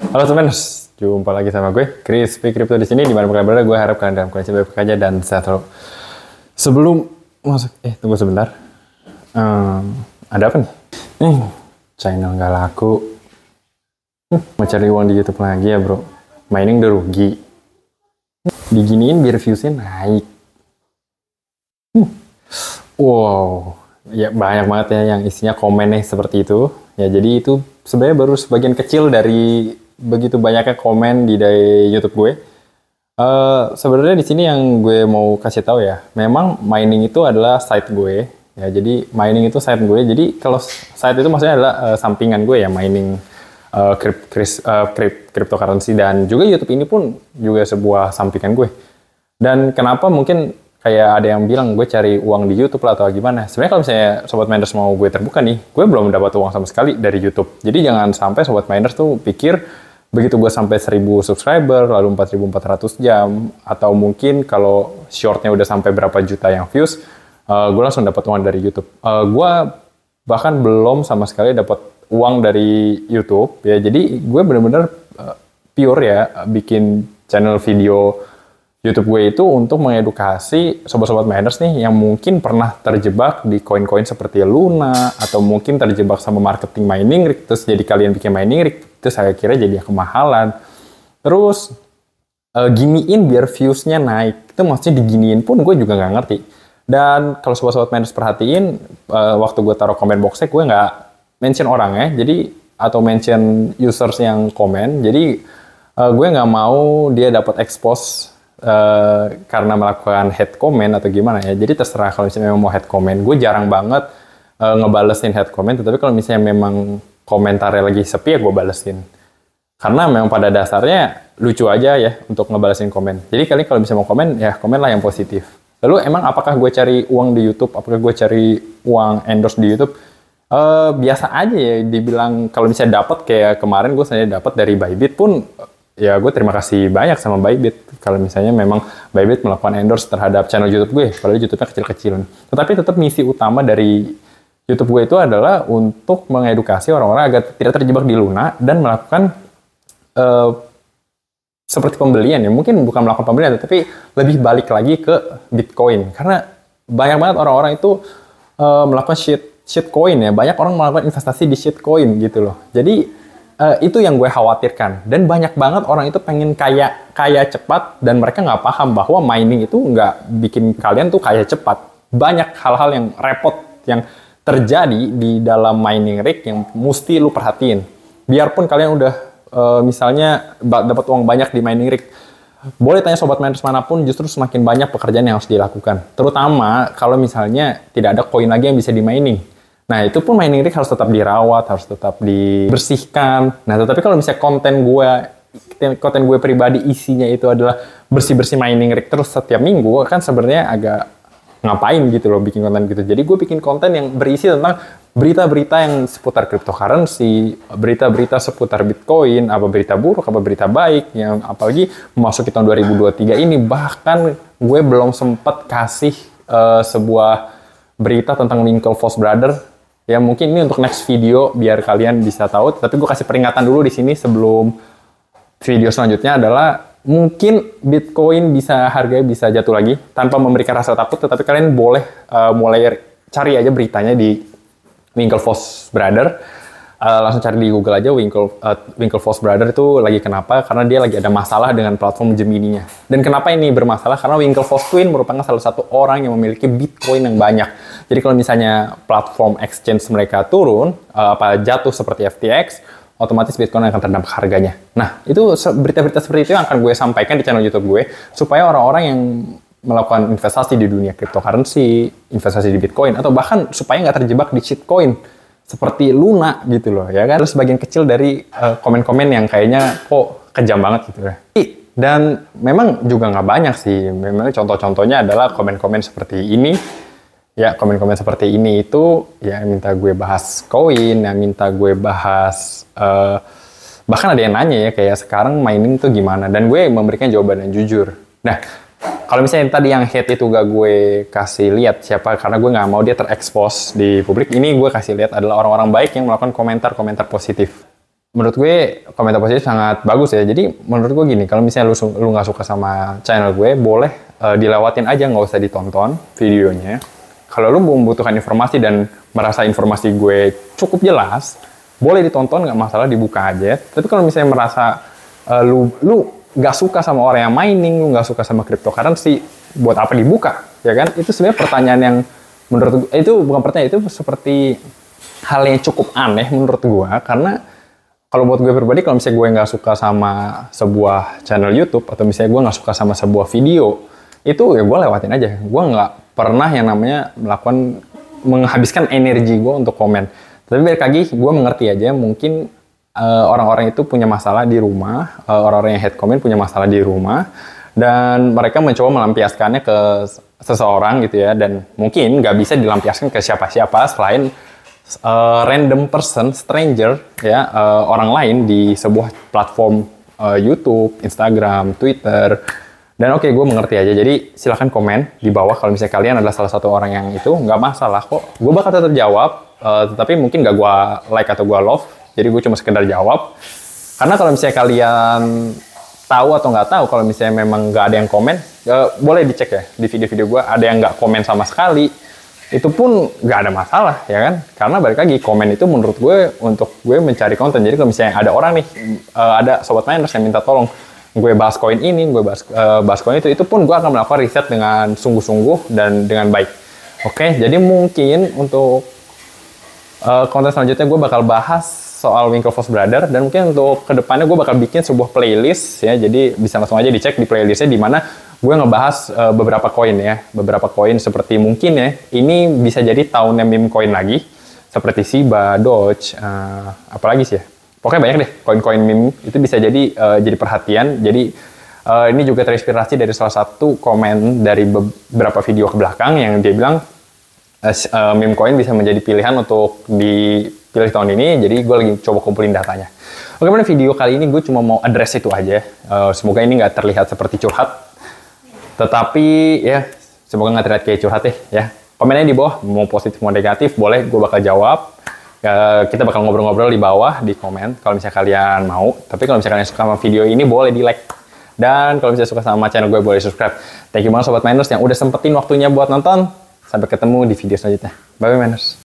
Halo teman, jumpa lagi sama gue, Crispy Crypto di sini. Di mana berada, gue harap kalian dalam kondisi baik-baik aja dan sehat selalu. Sebelum masuk, eh tunggu sebentar. Um, ada apa nih? Nih, channel nggak laku. Hmm, mau cari uang di YouTube lagi ya bro. Mining udah rugi. Hmm, diginiin biar viewsnya naik. Hmm. Wow, ya banyak banget ya yang isinya nih seperti itu. Ya jadi itu sebenarnya baru sebagian kecil dari begitu banyaknya komen di dari YouTube gue. Uh, Sebenarnya di sini yang gue mau kasih tahu ya, memang mining itu adalah site gue. Ya, jadi mining itu site gue. Jadi kalau site itu maksudnya adalah uh, sampingan gue ya mining uh, uh, cryptocurrency dan juga YouTube ini pun juga sebuah sampingan gue. Dan kenapa mungkin kayak ada yang bilang gue cari uang di YouTube lah atau gimana. Sebenarnya kalau misalnya sobat miners mau gue terbuka nih, gue belum dapat uang sama sekali dari YouTube. Jadi jangan sampai sobat miners tuh pikir begitu gue sampai 1000 subscriber lalu 4400 jam atau mungkin kalau shortnya udah sampai berapa juta yang views uh, eh, gue langsung dapat uang dari YouTube uh, eh, gue bahkan belum sama sekali dapat uang dari YouTube ya jadi gue bener-bener uh, pure ya bikin channel video YouTube gue itu untuk mengedukasi sobat-sobat miners nih yang mungkin pernah terjebak di koin-koin seperti Luna atau mungkin terjebak sama marketing mining rig terus jadi kalian bikin mining rig itu saya kira jadi kemahalan. Terus uh, giniin biar viewsnya naik. Itu maksudnya diginiin pun gue juga nggak ngerti. Dan kalau sobat-sobat manis perhatiin, uh, waktu gue taruh komen boxnya gue nggak mention orang ya jadi atau mention users yang komen. Jadi uh, gue nggak mau dia dapat expose uh, karena melakukan head comment atau gimana ya. Jadi terserah kalau misalnya memang mau head comment. Gue jarang banget uh, ngebalesin head comment, tetapi kalau misalnya memang komentarnya lagi sepi ya gue balesin karena memang pada dasarnya lucu aja ya untuk ngebalesin komen. Jadi kalian kalau bisa mau komen ya komen lah yang positif. Lalu emang apakah gue cari uang di YouTube? Apakah gue cari uang endorse di YouTube? E, biasa aja ya dibilang kalau misalnya dapat kayak kemarin gue saya dapat dari Bybit pun ya gue terima kasih banyak sama Bybit kalau misalnya memang Bybit melakukan endorse terhadap channel YouTube gue ya, padahal YouTube-nya kecil-kecilan. Tetapi tetap misi utama dari YouTube gue itu adalah untuk mengedukasi orang-orang agar tidak terjebak di Luna dan melakukan uh, seperti pembelian ya mungkin bukan melakukan pembelian tapi lebih balik lagi ke Bitcoin karena banyak banget orang-orang itu uh, melakukan shit shit coin ya banyak orang melakukan investasi di shit coin gitu loh jadi uh, itu yang gue khawatirkan dan banyak banget orang itu pengen kaya kaya cepat dan mereka nggak paham bahwa mining itu nggak bikin kalian tuh kaya cepat banyak hal-hal yang repot yang terjadi di dalam mining rig yang mesti lu perhatiin. Biarpun kalian udah uh, misalnya dapat uang banyak di mining rig, boleh tanya sobat miners manapun justru semakin banyak pekerjaan yang harus dilakukan. Terutama kalau misalnya tidak ada koin lagi yang bisa di mining. Nah, itu pun mining rig harus tetap dirawat, harus tetap dibersihkan. Nah, tetapi kalau misalnya konten gue konten gue pribadi isinya itu adalah bersih-bersih mining rig terus setiap minggu kan sebenarnya agak ngapain gitu loh bikin konten gitu. Jadi gue bikin konten yang berisi tentang berita-berita yang seputar cryptocurrency, berita-berita seputar Bitcoin, apa berita buruk, apa berita baik, yang apalagi memasuki tahun 2023 ini bahkan gue belum sempat kasih uh, sebuah berita tentang Lincoln Foss Brother ya mungkin ini untuk next video biar kalian bisa tahu tapi gue kasih peringatan dulu di sini sebelum video selanjutnya adalah mungkin Bitcoin bisa harganya bisa jatuh lagi tanpa memberikan rasa takut, tetapi kalian boleh uh, mulai cari aja beritanya di Winklevoss Brother. Uh, langsung cari di Google aja Winkle, uh, Winklevoss Brother itu lagi kenapa? Karena dia lagi ada masalah dengan platform Gemini-nya. Dan kenapa ini bermasalah? Karena Winklevoss Twin merupakan salah satu orang yang memiliki Bitcoin yang banyak. Jadi kalau misalnya platform exchange mereka turun, uh, apa jatuh seperti FTX, otomatis Bitcoin akan terdampak harganya. Nah, itu berita-berita seperti itu yang akan gue sampaikan di channel YouTube gue, supaya orang-orang yang melakukan investasi di dunia cryptocurrency, investasi di Bitcoin, atau bahkan supaya nggak terjebak di shitcoin seperti Luna gitu loh, ya kan? Terus bagian kecil dari komen eh, komen-komen yang kayaknya kok kejam banget gitu ya. Dan memang juga nggak banyak sih, memang contoh-contohnya adalah komen-komen seperti ini, ya komen-komen seperti ini itu ya minta gue bahas koin, ya minta gue bahas uh, bahkan ada yang nanya ya kayak sekarang mining tuh gimana dan gue memberikan jawaban yang jujur. Nah kalau misalnya tadi yang hate itu gak gue kasih lihat siapa karena gue nggak mau dia terekspos di publik. Ini gue kasih lihat adalah orang-orang baik yang melakukan komentar-komentar positif. Menurut gue komentar positif sangat bagus ya. Jadi menurut gue gini, kalau misalnya lu lu nggak suka sama channel gue, boleh uh, dilewatin aja nggak usah ditonton videonya kalau lu membutuhkan informasi dan merasa informasi gue cukup jelas, boleh ditonton nggak masalah dibuka aja. Tapi kalau misalnya merasa uh, lu lu nggak suka sama orang yang mining, lu nggak suka sama cryptocurrency, buat apa dibuka? Ya kan? Itu sebenarnya pertanyaan yang menurut gue, itu bukan pertanyaan itu seperti hal yang cukup aneh menurut gue. karena kalau buat gue pribadi kalau misalnya gue nggak suka sama sebuah channel YouTube atau misalnya gue nggak suka sama sebuah video itu ya gue lewatin aja gue nggak pernah yang namanya melakukan menghabiskan energi gue untuk komen. Tapi balik lagi, gue mengerti aja mungkin orang eh, orang-orang itu punya masalah di rumah, orang eh, orang-orang yang hate comment punya masalah di rumah, dan mereka mencoba melampiaskannya ke seseorang gitu ya, dan mungkin nggak bisa dilampiaskan ke siapa-siapa selain uh, random person, stranger ya uh, orang lain di sebuah platform uh, YouTube, Instagram, Twitter dan oke, okay, gue mengerti aja. Jadi silahkan komen di bawah kalau misalnya kalian adalah salah satu orang yang itu, nggak masalah kok. Gue bakal tetap jawab, uh, tetapi mungkin nggak gue like atau gue love. Jadi gue cuma sekedar jawab. Karena kalau misalnya kalian tahu atau nggak tahu, kalau misalnya memang nggak ada yang komen, uh, boleh dicek ya di video-video gue. Ada yang nggak komen sama sekali, itu pun nggak ada masalah ya kan karena balik lagi komen itu menurut gue untuk gue mencari konten jadi kalau misalnya ada orang nih eh, ada sobat miners yang minta tolong gue bahas koin ini, gue bahas, uh, bahas koin itu, itu pun gue akan melakukan riset dengan sungguh-sungguh dan dengan baik. Oke, okay? jadi mungkin untuk uh, konten selanjutnya gue bakal bahas soal Winklevoss Brother dan mungkin untuk kedepannya gue bakal bikin sebuah playlist ya, jadi bisa langsung aja dicek di playlistnya di mana gue ngebahas uh, beberapa koin ya, beberapa koin seperti mungkin ya, ini bisa jadi tahunnya meme koin lagi seperti Shiba, Doge, uh, apalagi sih ya, pokoknya banyak deh koin-koin meme itu bisa jadi uh, jadi perhatian jadi uh, ini juga terinspirasi dari salah satu komen dari beberapa video ke belakang yang dia bilang uh, meme koin bisa menjadi pilihan untuk dipilih tahun ini jadi gue lagi coba kumpulin datanya oke pada video kali ini gue cuma mau address itu aja uh, semoga ini nggak terlihat seperti curhat tetapi ya semoga nggak terlihat kayak curhat deh ya, ya komennya di bawah mau positif mau negatif boleh gue bakal jawab Eh, kita bakal ngobrol-ngobrol di bawah di komen kalau misalnya kalian mau. Tapi kalau misalnya kalian suka sama video ini boleh di like. Dan kalau misalnya suka sama channel gue boleh subscribe. Thank you banget Sobat Miners yang udah sempetin waktunya buat nonton. Sampai ketemu di video selanjutnya. Bye-bye Miners.